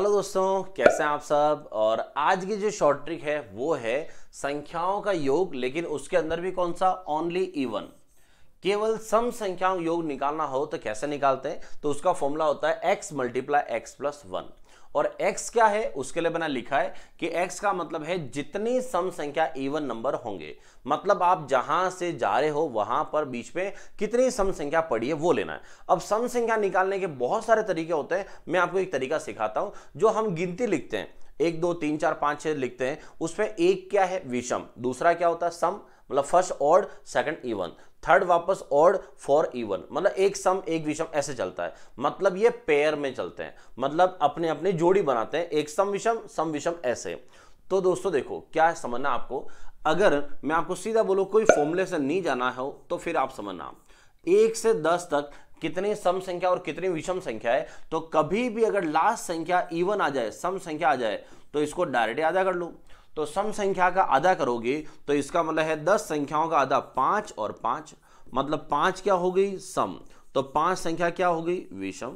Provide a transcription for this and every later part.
hello दोस्तों कैसे हैं आप सब और आज की जो शॉर्ट ट्रिक है वो है संख्याओं का योग लेकिन उसके अंदर भी कौन सा ओनली इवन केवल सम संख्याओं योग निकालना हो तो कैसे निकालते हैं तो उसका फॉर्मूला होता है x multiply x plus one और x क्या है उसके लिए मैंने लिखा है कि x का मतलब है जितनी सम संख्या इवन नंबर होंगे मतलब आप जहां से जा रहे हो वहां पर बीच में कितनी सम संख्या पड़ी है वो लेना है अब सम संख्या निकालने के बहुत सारे तरीके होते हैं मैं आपको एक तरीका सिखाता हूं जो हम गिनती लिखते हैं एक दो तीन चार पांच छह लिखते हैं उसमें एक क्या है विषम दूसरा क्या होता है सम मतलब first odd second even third वापस ऑड फॉर इवन मतलब एक सम एक विषम ऐसे चलता है मतलब ये पेयर में चलते हैं मतलब अपने अपने जोड़ी बनाते हैं एक सम विषम सम विषम ऐसे तो दोस्तों देखो क्या है समझना आपको अगर मैं आपको सीधा बोलू कोई फॉर्मूले से नहीं जाना हो तो फिर आप समझना एक से दस तक कितनी सम संख्या और कितनी विषम संख्या है तो कभी भी अगर लास्ट संख्या इवन आ जाए सम संख्या आ जाए तो इसको डायरेक्ट याद कर लो तो सम संख्या का आधा करोगे तो इसका मतलब है दस संख्याओं का आधा पांच और पांच मतलब पांच क्या हो गई सम तो पांच संख्या क्या हो गई विषम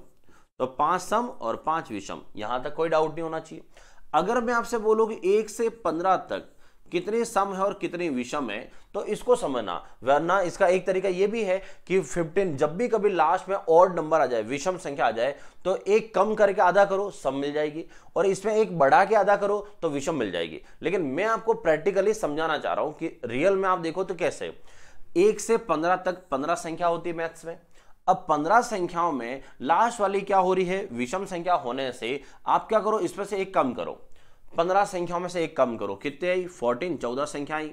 तो पांच सम और पांच विषम यहां तक कोई डाउट नहीं होना चाहिए अगर मैं आपसे बोलूँ कि एक से पंद्रह तक कितने सम है और कितने विषम है तो इसको समझना वरना इसका एक तरीका यह भी है कि 15 जब भी कभी लास्ट में और नंबर आ जाए विषम संख्या आ जाए तो एक कम करके आधा करो सम मिल जाएगी और इसमें एक बढ़ा के आधा करो तो विषम मिल जाएगी लेकिन मैं आपको प्रैक्टिकली समझाना चाह रहा हूं कि रियल में आप देखो तो कैसे एक से पंद्रह तक पंद्रह संख्या होती है मैथ्स में अब पंद्रह संख्याओं में लास्ट वाली क्या हो रही है विषम संख्या होने से आप क्या करो इसमें से एक कम करो पंद्रह संख्याओं में से एक कम करो कितने आई फोर्टीन चौदह संख्याएं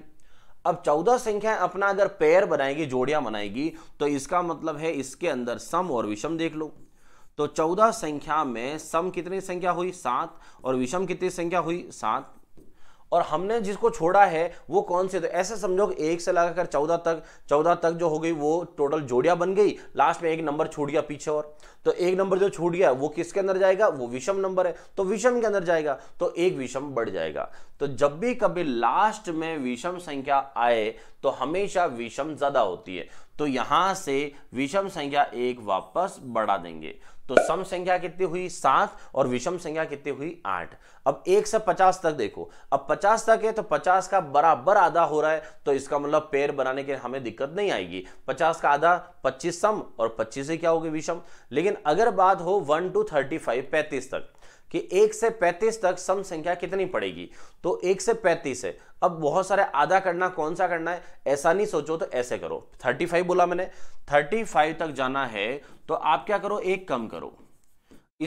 अब चौदह संख्याएं अपना अगर पैर बनाएगी जोड़ियां बनाएगी तो इसका मतलब है इसके अंदर सम और विषम देख लो तो चौदह संख्या में सम कितनी संख्या हुई सात और विषम कितनी संख्या हुई सात और हमने जिसको छोड़ा है वो कौन से तो ऐसे समझो कि एक से लगाकर चौदह तक चौदह तक जो हो गई वो टोटल जोड़िया बन गई लास्ट में एक नंबर छूट गया पीछे और तो एक नंबर जो छूट गया वो किसके अंदर जाएगा वो विषम नंबर है तो विषम के अंदर जाएगा तो एक विषम बढ़ जाएगा तो जब भी कभी लास्ट में विषम संख्या आए तो हमेशा विषम ज्यादा होती है तो यहां से विषम संख्या एक वापस बढ़ा देंगे तो सम संख्या कितनी हुई सात और विषम संख्या कितनी हुई आठ अब एक से पचास तक देखो अब पचास तक है तो पचास का बराबर आधा हो रहा है तो इसका मतलब पेड़ बनाने के हमें दिक्कत नहीं आएगी पचास का आधा पच्चीस सम और पच्चीस से क्या होगी विषम लेकिन लेकिन अगर बात हो वन टू थर्टी फाइव पैंतीस तक कि एक से पैंतीस तक सम संख्या कितनी पड़ेगी तो एक से पैंतीस है अब बहुत सारे आधा करना कौन सा करना है ऐसा नहीं सोचो तो ऐसे करो थर्टी फाइव बोला मैंने थर्टी फाइव तक जाना है तो आप क्या करो एक कम करो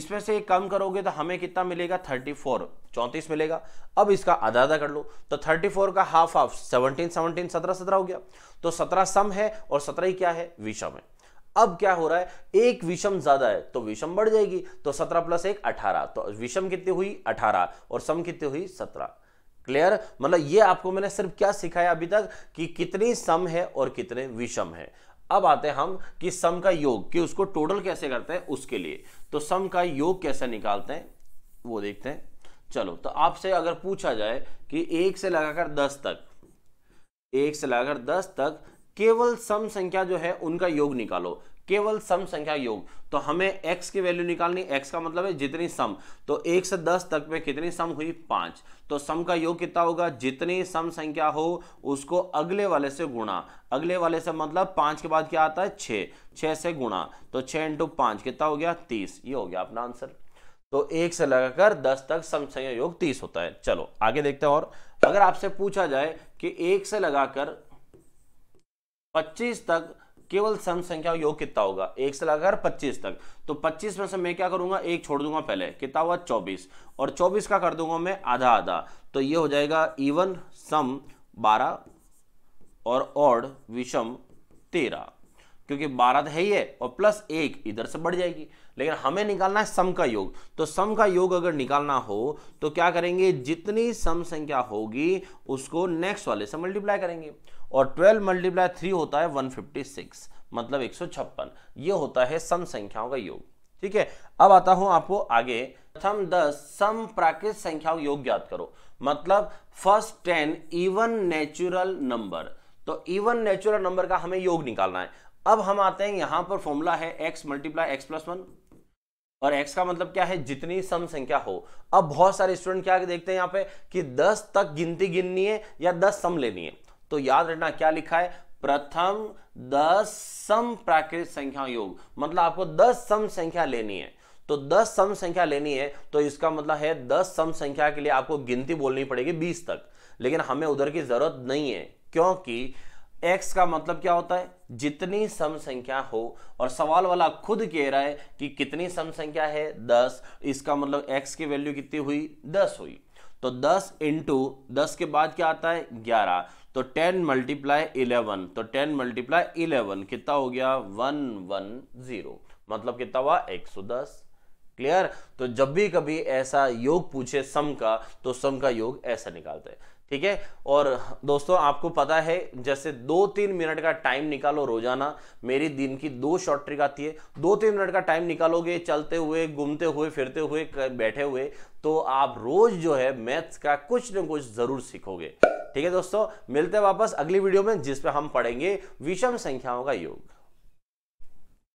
इसमें से एक कम करोगे तो हमें कितना मिलेगा थर्टी फोर चौंतीस मिलेगा अब इसका आधा आधा कर लो तो थर्टी फोर का हाफ हाफ सेवनटीन सेवनटीन सत्रह सत्रह हो गया तो सत्रह सम है और सत्रह ही क्या है विषम है अब क्या हो रहा है एक विषम ज्यादा है तो विषम बढ़ जाएगी तो सत्रह प्लस एक अठारह तो विषम कितनी हुई अठारह और सम कितनी हुई सत्रह क्लियर मतलब ये आपको मैंने सिर्फ क्या सिखाया अभी तक कि कितनी सम है और कितने विषम है अब आते हैं हम कि सम का योग कि उसको टोटल कैसे करते हैं उसके लिए तो सम का योग कैसे निकालते हैं वो देखते हैं चलो तो आपसे अगर पूछा जाए कि एक से लगाकर दस तक एक से लगाकर दस तक केवल सम संख्या जो है उनका योग निकालो केवल सम संख्या योग तो हमें x की वैल्यू निकालनी x का मतलब है जितनी सम तो एक से दस तक में कितनी सम हुई पांच तो सम का योग कितना होगा जितनी सम संख्या हो उसको अगले वाले से गुणा अगले वाले से मतलब पांच के बाद क्या आता है छः छः से गुणा तो छे इंटू पाँच कितना हो गया तीस ये हो गया अपना आंसर तो एक से लगाकर दस तक सम संख्या योग तीस होता है चलो आगे देखते हैं और अगर आपसे पूछा जाए कि एक से लगाकर पच्चीस तक केवल सम संख्या योग कितना होगा एक से लगाकर पच्चीस तक तो पच्चीस में से मैं क्या करूंगा एक छोड़ दूंगा पहले कितना हुआ चौबीस और चौबीस का कर दूंगा मैं आधा आधा तो ये हो जाएगा इवन सम बारह और ऑड विषम तेरह क्योंकि बारह तो है ही है और प्लस एक इधर से बढ़ जाएगी लेकिन हमें निकालना है सम का योग तो सम का योग अगर निकालना हो तो क्या करेंगे जितनी सम संख्या होगी उसको नेक्स्ट वाले से मल्टीप्लाई करेंगे और ट्वेल्व मल्टीप्लाई थ्री होता है वन फिफ्टी सिक्स मतलब एक सौ छप्पन ये होता है सम संख्याओं का योग ठीक है अब आता हूं आपको आगे प्रथम दस सम प्राकृत संख्याओं योग ज्ञात करो मतलब first ten even natural number तो इवन नेचुरल नंबर का हमें योग निकालना है अब हम आते हैं यहां पर फॉर्मूला है x multiply x plus one और x का मतलब क्या है जितनी सम संख्या हो अब बहुत सारे स्टूडेंट क्या देखते हैं यहां पे कि 10 तक गिनती गिननी है या 10 सम लेनी है तो याद रखना क्या लिखा है प्रथम 10 सम प्राकृत संख्या योग मतलब आपको 10 सम संख्या लेनी है तो 10 सम संख्या लेनी है तो इसका मतलब है 10 सम संख्या के लिए आपको गिनती बोलनी पड़ेगी 20 तक लेकिन हमें उधर की जरूरत नहीं है क्योंकि एक्स का मतलब क्या होता है जितनी सम संख्या हो और सवाल वाला खुद कह रहा है कि कितनी सम संख्या है दस इसका मतलब एक्स की वैल्यू कितनी हुई दस हुई तो दस इंटू दस के बाद क्या आता है ग्यारह तो टेन मल्टीप्लाई इलेवन तो टेन मल्टीप्लाई इलेवन कितना हो गया वन वन जीरो मतलब कितना हुआ एक सौ दस क्लियर तो जब भी कभी ऐसा योग पूछे सम का तो सम का योग ऐसा निकालते हैं ठीक है और दोस्तों आपको पता है जैसे दो तीन मिनट का टाइम निकालो रोजाना मेरी दिन की दो शॉर्ट ट्रिक आती है दो तीन मिनट का टाइम निकालोगे चलते हुए घूमते हुए फिरते हुए बैठे हुए तो आप रोज जो है मैथ्स का कुछ ना कुछ जरूर सीखोगे ठीक है दोस्तों मिलते हैं वापस अगली वीडियो में जिसपे हम पढ़ेंगे विषम संख्याओं का योग